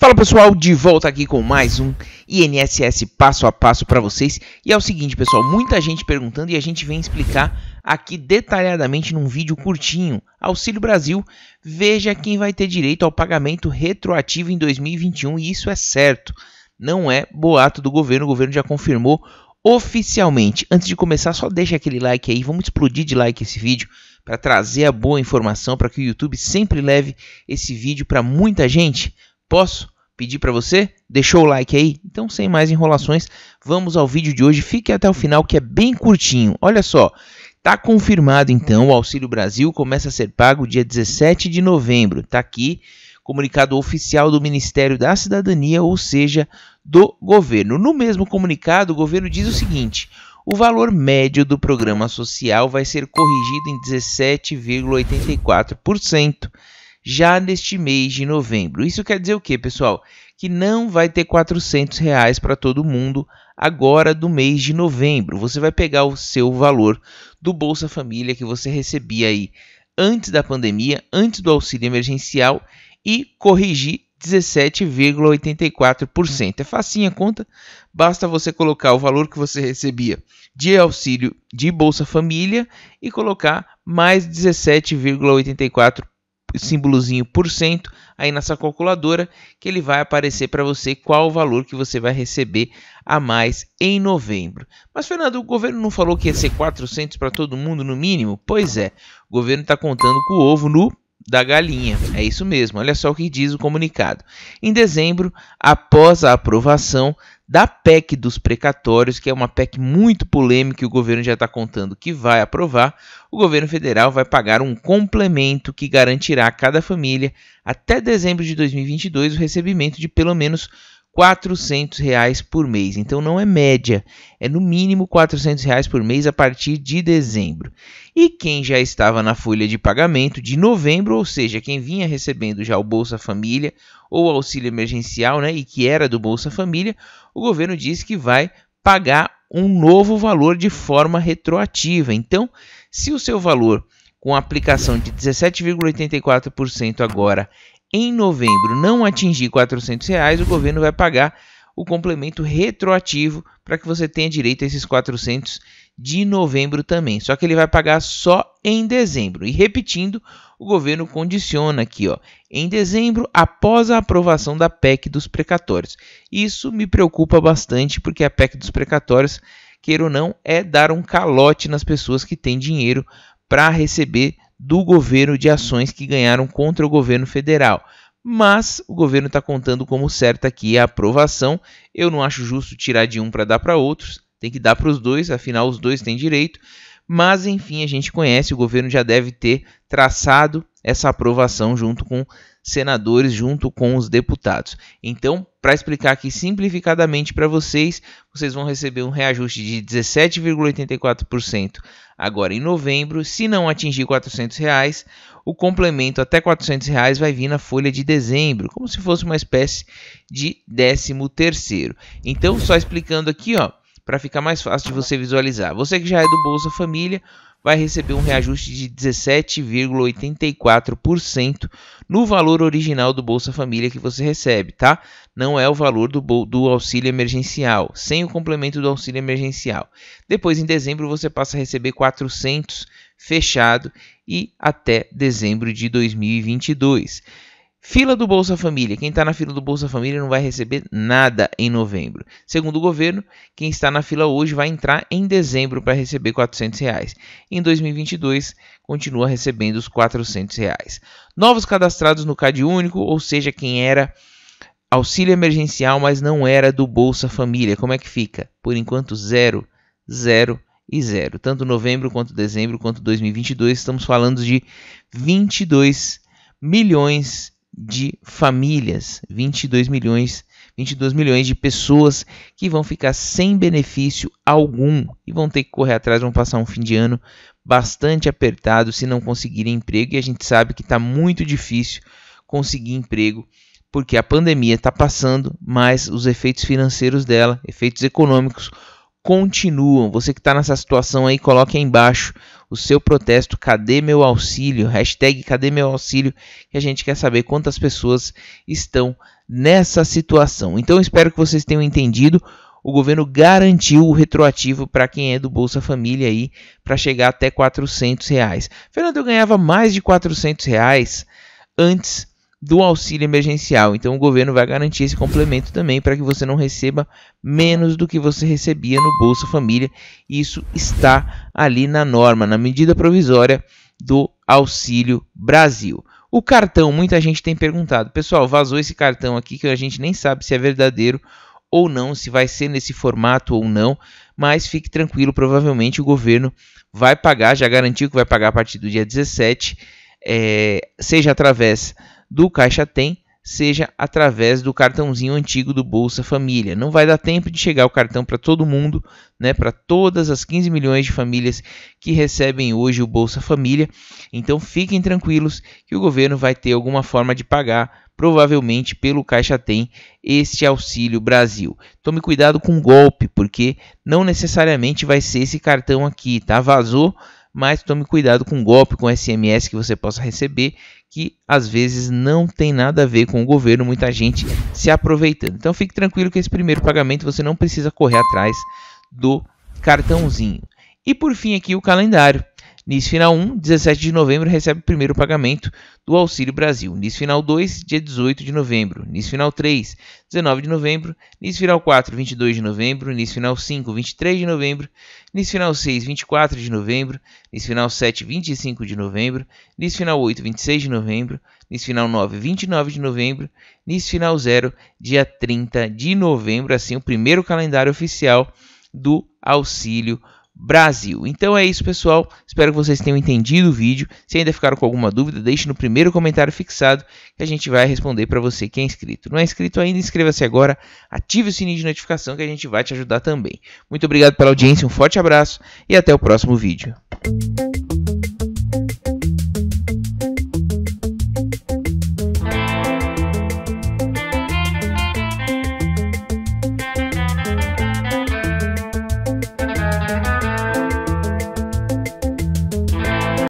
Fala pessoal, de volta aqui com mais um INSS passo a passo para vocês. E é o seguinte, pessoal, muita gente perguntando e a gente vem explicar aqui detalhadamente num vídeo curtinho. Auxílio Brasil, veja quem vai ter direito ao pagamento retroativo em 2021 e isso é certo. Não é boato do governo, o governo já confirmou oficialmente. Antes de começar, só deixa aquele like aí, vamos explodir de like esse vídeo para trazer a boa informação para que o YouTube sempre leve esse vídeo para muita gente. Posso pedir para você? Deixou o like aí? Então, sem mais enrolações, vamos ao vídeo de hoje. Fique até o final que é bem curtinho. Olha só, tá confirmado então, o Auxílio Brasil começa a ser pago dia 17 de novembro. Tá aqui comunicado oficial do Ministério da Cidadania, ou seja, do governo. No mesmo comunicado, o governo diz o seguinte: o valor médio do programa social vai ser corrigido em 17,84% já neste mês de novembro. Isso quer dizer o quê, pessoal? Que não vai ter R$ 400 reais para todo mundo agora do mês de novembro. Você vai pegar o seu valor do Bolsa Família que você recebia aí antes da pandemia, antes do auxílio emergencial e corrigir 17,84%. É facinha a conta, basta você colocar o valor que você recebia de auxílio de Bolsa Família e colocar mais 17,84% símbolozinho por cento aí na sua calculadora que ele vai aparecer para você qual o valor que você vai receber a mais em novembro. Mas Fernando, o governo não falou que ia ser 400 para todo mundo no mínimo? Pois é, o governo está contando com o ovo no da galinha. É isso mesmo, olha só o que diz o comunicado. Em dezembro, após a aprovação da PEC dos precatórios, que é uma PEC muito polêmica e o governo já está contando que vai aprovar, o governo federal vai pagar um complemento que garantirá a cada família, até dezembro de 2022, o recebimento de pelo menos 400 reais por mês. Então não é média, é no mínimo 400 reais por mês a partir de dezembro. E quem já estava na folha de pagamento de novembro, ou seja, quem vinha recebendo já o Bolsa Família ou auxílio emergencial, né, e que era do Bolsa Família, o governo disse que vai pagar um novo valor de forma retroativa. Então, se o seu valor com aplicação de 17,84% agora em novembro não atingir R$ 400, reais, o governo vai pagar o complemento retroativo para que você tenha direito a esses 400 de novembro também. Só que ele vai pagar só em dezembro. E repetindo, o governo condiciona aqui, ó, em dezembro após a aprovação da PEC dos precatórios. Isso me preocupa bastante porque a PEC dos precatórios, queira ou não, é dar um calote nas pessoas que têm dinheiro para receber do governo de ações que ganharam contra o governo federal. Mas o governo está contando como certa aqui a aprovação. Eu não acho justo tirar de um para dar para outros. Tem que dar para os dois, afinal os dois têm direito. Mas enfim, a gente conhece, o governo já deve ter traçado essa aprovação junto com senadores, junto com os deputados. Então, para explicar aqui simplificadamente para vocês, vocês vão receber um reajuste de 17,84% agora em novembro. Se não atingir R$ reais, o complemento até R$ reais vai vir na folha de dezembro, como se fosse uma espécie de 13 terceiro. Então, só explicando aqui, ó, para ficar mais fácil de você visualizar. Você que já é do Bolsa Família, vai receber um reajuste de 17,84% no valor original do Bolsa Família que você recebe, tá? Não é o valor do, do auxílio emergencial, sem o complemento do auxílio emergencial. Depois, em dezembro, você passa a receber 400 fechado e até dezembro de 2022. Fila do Bolsa Família. Quem está na fila do Bolsa Família não vai receber nada em novembro. Segundo o governo, quem está na fila hoje vai entrar em dezembro para receber R$ 400. Reais. Em 2022, continua recebendo os R$ 400. Reais. Novos cadastrados no CAD Único, ou seja, quem era auxílio emergencial, mas não era do Bolsa Família. Como é que fica? Por enquanto, zero, zero e zero. Tanto novembro quanto dezembro quanto 2022, estamos falando de 22 milhões de famílias, 22 milhões, 22 milhões de pessoas que vão ficar sem benefício algum e vão ter que correr atrás, vão passar um fim de ano bastante apertado se não conseguirem emprego. E a gente sabe que está muito difícil conseguir emprego porque a pandemia está passando, mas os efeitos financeiros dela, efeitos econômicos, continuam. Você que está nessa situação aí, coloque aí embaixo o seu protesto. Cadê meu auxílio? Hashtag cadê meu auxílio? Que a gente quer saber quantas pessoas estão nessa situação. Então espero que vocês tenham entendido. O governo garantiu o retroativo para quem é do Bolsa Família aí para chegar até 400 reais. Fernando, eu ganhava mais de 400 reais antes do auxílio emergencial. Então o governo vai garantir esse complemento também para que você não receba menos do que você recebia no Bolsa Família. Isso está ali na norma, na medida provisória do Auxílio Brasil. O cartão, muita gente tem perguntado, pessoal, vazou esse cartão aqui que a gente nem sabe se é verdadeiro ou não, se vai ser nesse formato ou não, mas fique tranquilo, provavelmente o governo vai pagar, já garantiu que vai pagar a partir do dia 17, é, eh, seja através do Caixa Tem seja através do cartãozinho antigo do Bolsa Família. Não vai dar tempo de chegar o cartão para todo mundo, né, para todas as 15 milhões de famílias que recebem hoje o Bolsa Família. Então fiquem tranquilos que o governo vai ter alguma forma de pagar, provavelmente pelo Caixa Tem, este Auxílio Brasil. Tome cuidado com o golpe, porque não necessariamente vai ser esse cartão aqui, tá? Vazou, mas tome cuidado com o golpe, com o SMS que você possa receber que às vezes não tem nada a ver com o governo, muita gente se aproveitando. Então fique tranquilo que esse primeiro pagamento você não precisa correr atrás do cartãozinho. E por fim aqui o calendário. NIS Final 1, 17 de novembro, recebe o primeiro pagamento do Auxílio Brasil. NIS Final 2, dia 18 de novembro. NIS Final 3, 19 de novembro. NIS Final 4, 22 de novembro. NIS Final 5, 23 de novembro. NIS Final 6, 24 de novembro. NIS Final 7, 25 de novembro. NIS Final 8, 26 de novembro. NIS Final 9, 29 de novembro. NIS Final 0, dia 30 de novembro. Assim, o primeiro calendário oficial do Auxílio Brasil. Brasil. Então é isso, pessoal. Espero que vocês tenham entendido o vídeo. Se ainda ficaram com alguma dúvida, deixe no primeiro comentário fixado que a gente vai responder para você que é inscrito. Não é inscrito ainda? Inscreva-se agora, ative o sininho de notificação que a gente vai te ajudar também. Muito obrigado pela audiência, um forte abraço e até o próximo vídeo.